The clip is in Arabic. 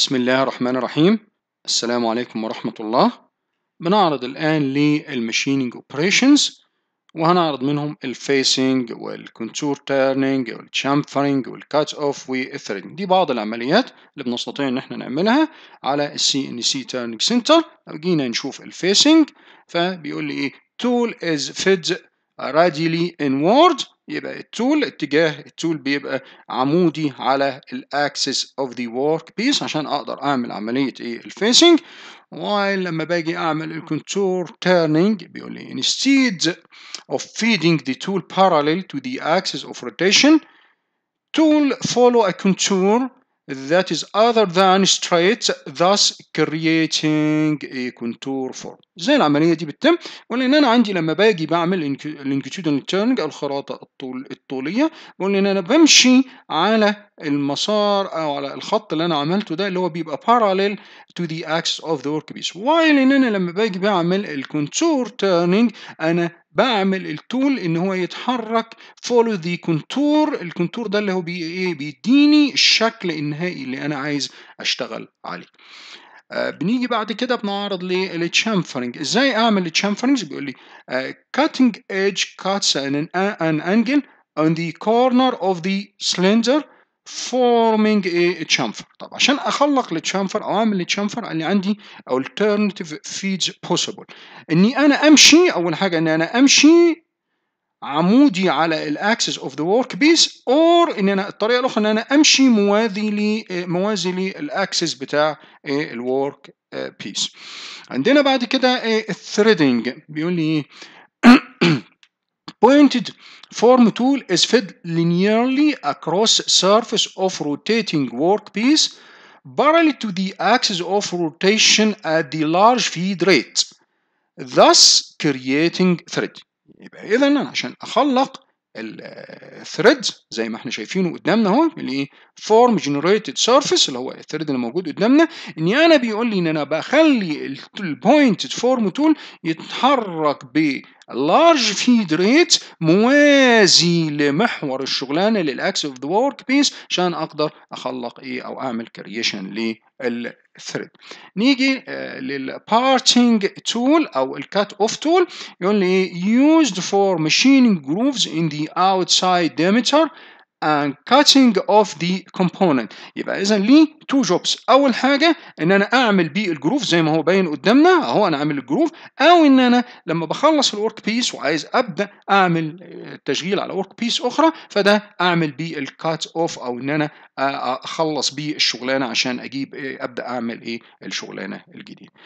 بسم الله الرحمن الرحيم السلام عليكم ورحمة الله بنعرض الآن للماشينينج اوبريشنز وهنعرض منهم الفيسنج والكونتور تيرنينج والشامفرينج والكات اوف والثريدنج دي بعض العمليات اللي بنستطيع ان احنا نعملها على السي ان سي تيرنينج سنتر لو جينا نشوف الفيسنج فبيقول لي ايه tool is fed راديلي inward يبقى التول اتجاه التول بيبقى عمودي على الاكسس اوف ذا ورك بيس عشان اقدر اعمل عمليه ايه الفيسنج while لما باجي اعمل الكونتور turning بيقول لي instead of feeding the tool parallel to the axis of rotation tool follow a contour that is other than straight thus creating a contour form ازاي العمليه دي بتتم ولان انا عندي لما باجي بعمل لونجيتيودنال تيرنج او الخراطه الطول الطوليه بقول ان انا بمشي على المسار او على الخط اللي انا عملته ده اللي هو بيبقى تو ذا اكس اوف ذا ورك بيس وايل ان انا لما باجي بعمل الكونتور تيرنج انا بعمل التول ان هو يتحرك فولو ذا كونتور الكونتور ده اللي هو بي ايه بيديني الشكل النهائي اللي انا عايز اشتغل عليه آه، بنيجي بعد كده بنعرض للتشامفرنج ازاي اعمل التشامفرنج بيقول لي كاتنج ايدج كاتس ان انجل اون ذا كورنر اوف ذا سلندر cylinder forming طب عشان اخلق التشامفر او اعمل التشامفر اللي عندي alternative feeds possible اني انا امشي اول حاجه ان انا امشي عمودي على الاكسس اوف ذا ورك بيس اور ان انا الطريقه الاخرى ان انا امشي موازي لي موازي للاكسس بتاع الورك بيس عندنا بعد كده الثريدنج بيقول لي pointed form tool is fed linearly across surface of rotating workpiece parallel to the axis of rotation at the large feed rate thus creating thread يبقى اذا إيه انا عشان اخلق الثريد زي ما احنا شايفينه قدامنا اهو اللي ايه فورم جنريتد سيرفيس اللي هو الثريد اللي موجود قدامنا اني انا بيقول لي ان انا بخلي البوينت فورم تول يتحرك ب لارج فيد ريت موازي لمحور الشغلانه للاكس اوف ذا ورك بيس عشان اقدر اخلق ايه او اعمل كرييشن للثريد نيجي للبارتنج تول او الكات اوف تول يقول لي يوزد فور machining جروفز ان ذا اوتسايد ديمتر and cutting of the component يبقى اذا لي تو جوبس اول حاجه ان انا اعمل بيه الجروف زي ما هو باين قدامنا اهو انا عامل الجروف او ان انا لما بخلص الورك بيس وعايز ابدا اعمل آه، تشغيل على ورك بيس اخرى فده اعمل بيه الكات اوف او ان انا آه، اخلص بيه الشغلانه عشان اجيب آه، ابدا اعمل ايه الشغلانه الجديده